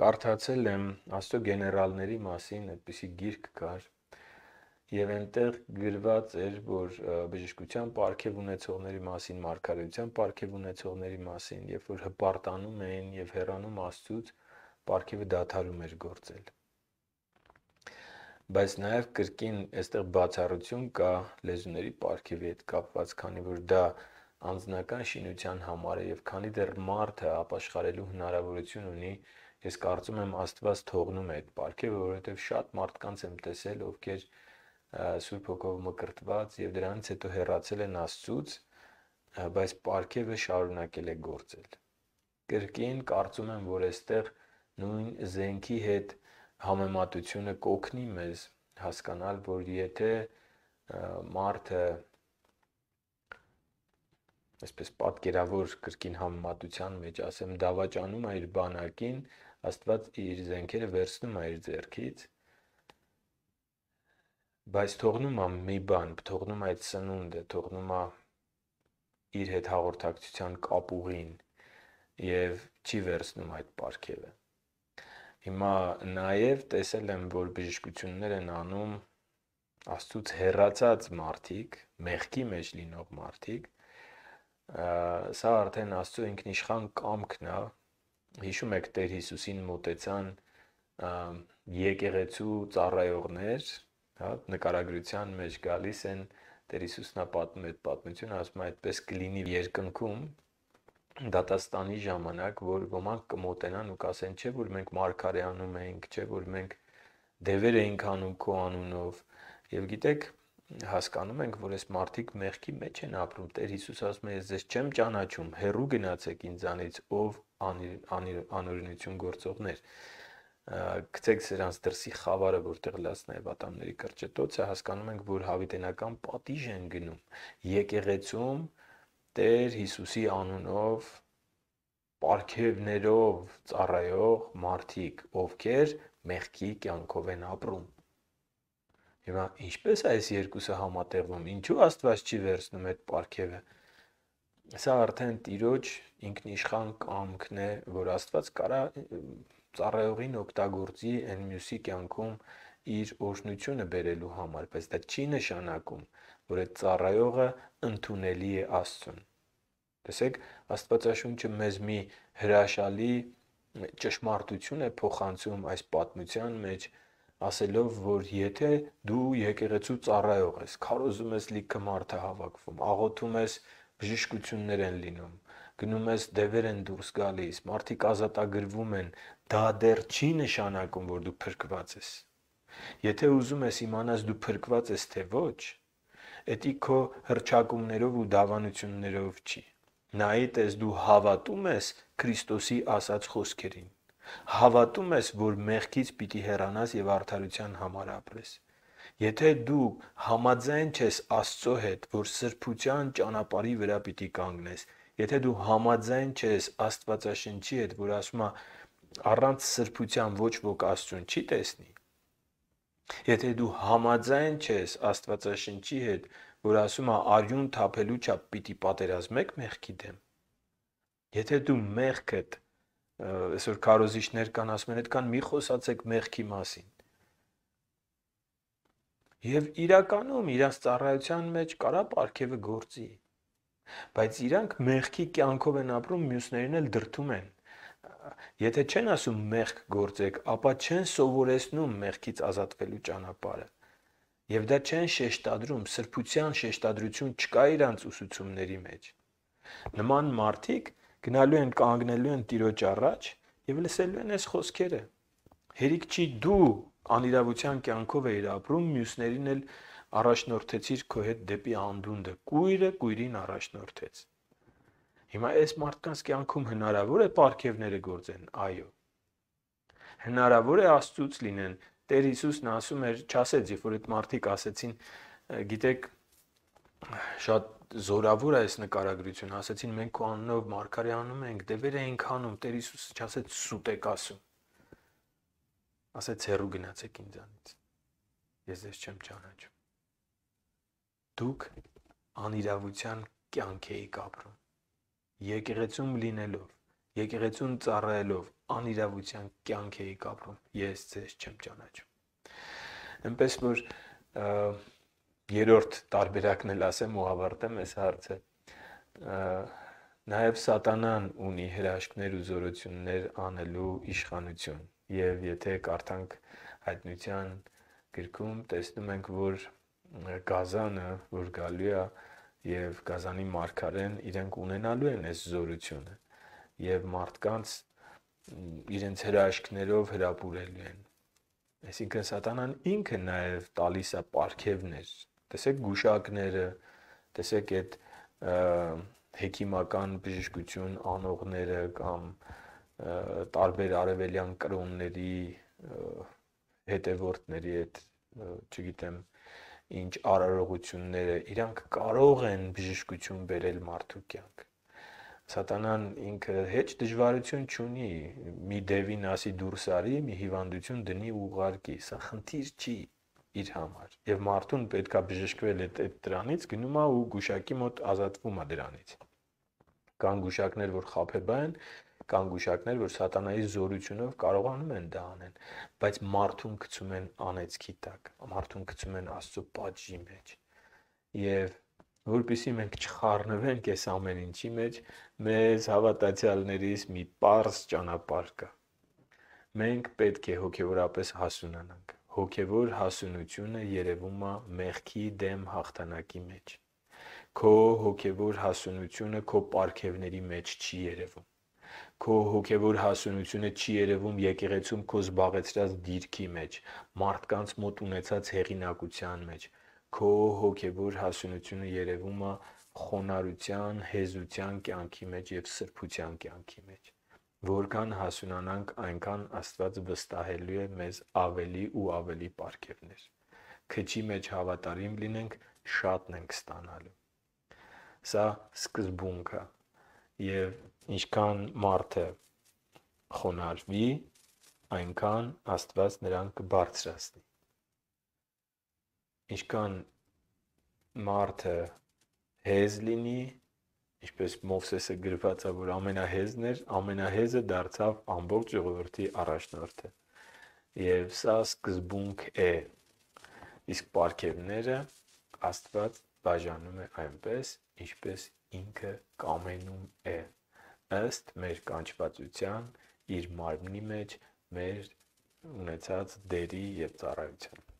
կարդացել եմ աստո գեներալների մասին այդպիսի գիրք կար եւ այնտեղ գրված էր որ բժշկության պարգև ունեցողների մասին, մարգարեության պարգև ունեցողների մասին, երբ որ հպարտանում էին եւ հեռանում Աստծուց, պարգևը դադարում էր գործել։ Բայց նաեւ կրկին այստեղ բացառություն կա լեզուների պարգևի հետ կապված, քանի որ դա անձնական շինության համար է եւ քանի դեռ մարդը ապաշխարելու հնարավորություն ունի, ես կարծում եմ Աստված թողնում է այդ պարգևը, որովհետեւ շատ մարդկանց եմ տեսել, ովքեր Սուրբ Հոգով մկրտված եւ դրանից հետո հեռացել են Աստծուց, բայց պարգևը շարունակել է գործել։ Կրկին կարծում եմ, որ այստեղ նույն զենքի հետ համեմատությունը կօգնի մեզ հասկանալ, որ եթե մարդը այսպես պատկերավոր կրկին համեմատության մեջ ասեմ դավաճանում է իր բանակին, Աստված իր զենքերը վերցնում է իր ձեռքից, բայց թողնում է մի բան, թողնում է այդ սնունդը, թողնում է իր հետ հաղորդակցության կապուղին եւ չի վերցնում այդ պարգևը։ Հիմա նաեւ տեսել եմ, որ բժշկություններ են անում Աստծուց հերացած մարդիկ, մեղքի մեջ լինող մարդիկ, Սա արդեն Աստծո ինքնիշխան կամքն է։ Հիշում եք Տեր Հիսուսին մտեցան եկեղեցու ծառայողներ, հա, նկարագրության մեջ գալիս են Տեր Հիսուսն է պատմում այդ պատմությունը, ասում է այդպես կլինի երկնքում դատաստանի ժամանակ, որ ոմանք կմոտենան ու կասեն, չէ՞ որ մենք մարգարե անում էինք, չէ՞ որ մենք դևեր էինք անում քո անունով։ Եվ գիտեք, հասկանում ենք, որ այս մարդիկ մեղքի մեջ են ապրում։ Տեր Հիսուս ասում է, ես ձեզ չեմ ճանաչում, հեռու գնացեք ինձանից, ով անօրինություն գործողներ։ Գցեք սրանց դրսի խավարը, որտեղ լացն է վատամների կրճտոցը, հասկանում ենք, որ հավիտենական պատիժ են գնում։ Եկեղեցում Տեր Հիսուսի անունով պարքևներով ծառայող մարդիկ, ովքեր մեղքի կյանքով են ապրում Հիմա ինչպես է այս երկուսը համատեղվում, ինչու Աստված չի վերցնում այդ պարգևը։ Սա արդեն Տիրոջ ինքնիշխան կամքն է, որ Աստված կարա ծառայողին օգտագործի այն մյուսի կյանքում իր օրհնությունը բերելու համար, բայց դա չի նշանակում, որ այդ ծառայողը ընդունելի է Աստծուն։ Տեսեք, Աստվածաշունչը մեզ մի հրաշալի ճշմարտություն է փոխանցում այս պատմության մեջ, մեջ ասելով, որ եթե դու եկեղեցու ծառայող ես, քարոզում ես լիքը մարդը հավաքվում, աղոթում ես բժշկություններ են լինում, գնում ես դևեր են դուրս գալիս, մարդիկ ազատագրվում են, դա դեռ չի նշանակում, որ դու փրկված ես։ Եթե ուզում ես իմանալ դու փրկված ես թե ոչ, դա քո հրճակումներով ու դավանություններով չի։ Նայ, դες դու հավատում ես Քրիստոսի ասած խոսքերին։ Հավատում ես, որ մեղքից պիտի հեռանաս եւ արդարության համար ապրես։ Եթե դու համաձայն ես Աստծո հետ, որ սրբության ճանապարհի վրա պիտի կանգնես, եթե դու համաձայն ես Աստվածաշնչի հետ, որ ասում է առանց սրբության ոչ ոք Աստծուն չի տեսնի, Եթե դու համաձայն ես Աստվածաշնչի հետ, որ ասում է արյուն թափելու չափ պիտի պատերազմեք մեղքի դեմ։ Եթե դու մեղքդ այսօր քարոզիչներ կան, ասում են, այդքան մի խոսացեք մեղքի մասին։ Եվ իրականում իրանց ծառայության մեջ կարա պարքևը գործի։ Բայց իրանք մեղքի կյանքով են ապրում, մյուսներին էլ դրթում են։ Եթե չեն ասում մեղք գործեք, ապա չեն սովորեցնում մեղքից ազատվելու ճանապարհը։ Եվ դա չեն շեշտադրում, սրբության շեշտադրություն չկա իրանց ուսուցումների մեջ։ Նման մարդիկ, գնալու են կանգնելու են Տիրոջ առաջ եւ լսելու են այս խոսքերը։ Հերիք չի դու անիրավության կյանքով էիր ապրում, մյուսներին էլ առաջնորդեցիր քո հետ դեպի անդունդը։ Կույրը կույրին առաջնորդեց։ Հիմա այս մարդկանց կյանքում հնարավոր է ապարքևները գործեն, այո։ Հնարավոր է Աստծուց լինեն։ Տեր Հիսուսն ասում էր, չասեց, երբ որ այդ մարդիկ ասեցին, գիտեք, շատ զորավոր է այս նկարագրությունը, ասեցին մենք քո անունով մարգարե անում ենք, դևեր ենք հանում, Տեր Հիսուսը չասեց սուտ եք ասում։ Ասեց հերու գնացեք ինձանից։ Ես ձեզ չեմ ճանաչում։ Դուք անիրավության կյանք եք ապրում։ Եկեղեցում լինելով, եկեղեցուն ծառայելով, անիրավության կյանք եք ապրում։ Ես ձեզ չեմ ճանաչում։ Էնպես որ և, երրորդ տարբերակն էլ ասեմ ու ավարտեմ այս հարցը նաև սատանան ունի հրաշքներ ու զորություններ անելու իշխանություն եւ եթե կարդանք հայտնության գրքում տեսնում ենք որ գազանը որ գալու է եւ գազանի մարգարեն իրենք ունենալու են այս զորությունը եւ մարդկանց իրենց հրաշքներով հրապուրելու են այսինքն սատանան ինքը նաև տալիս է պարգևներ Տեսեք գուշակները, տեսեք այդ հեկիմական բժշկություն անողները կամ տարբեր արևելյան կրոնների հետևորդների այդ, չգիտեմ, ինչ արարողությունները, իրանք կարող են բժշկություն բերել մարդու կյանք։ Սատանան ինքը հեչ դժվարություն չունի, մի դևին ասի դուրս արի, մի հիվանդություն դնի ու ուղարկի։ Սա խնդիր չի իր համար եւ մարդուն պետքա բժշկվել այդ այդ դրանից գնում է ու գուշակի մոտ ազատվում է դրանից կան գուշակներ որ խափեբա են կան գուշակներ որ սատանայի զորությունով կարողանում են դա անեն բայց մարդուն գցում են անեծքի տակ մարդուն գցում են աստծո պատժի մեջ եւ որpիսի մենք չխառնվենք այս ամեն ինչի մեջ մեզ հավատացյալներից մի པարս ճանապարհ կա մենք պետք է հոգեորապես հասունանանք հոգևոր հասունությունը երևում է մեղքի դեմ հաղթանակի մեջ։ Քո հոգևոր հասունությունը քո պարգևների մեջ չի երևում։ Քո հոգևոր հասունությունը չի երևում եկեղեցում քո զբաղեցրած դիրքի մեջ, մարդկանց մոտ ունեցած հեղինակության մեջ։ Քո հոգևոր հասունությունը երևում է խոնարհության, հեզության կյանքի մեջ եւ սրբության կյանքի մեջ։ Որքան հասունանանք, այնքան Աստված վստահելու է մեզ ավելի ու ավելի պարգևներ։ Քչի մեջ հավատարիմ լինենք, շատն ենք ստանալու։ Սա սկզբունքը։ Եվ ինչքան մարդը խոնարհվի, այնքան Աստված նրան կբարձրացնի։ Ինչքան մարդը հեզ լինի, ինչպես Մովսեսը գրված է, որ ամենահեզն էր, ամենահեզը դարձավ ամբողջ ժողովրդի առաջնորդը։ Եվ սա սկզբունք է։ Իսկ պարգևները Աստված բաժանում է այնպես, ինչպես ինքը կամենում է ըստ մեր կանչվածության իր մարմնի մեջ մեր ունեցած դերի եւ ծառայության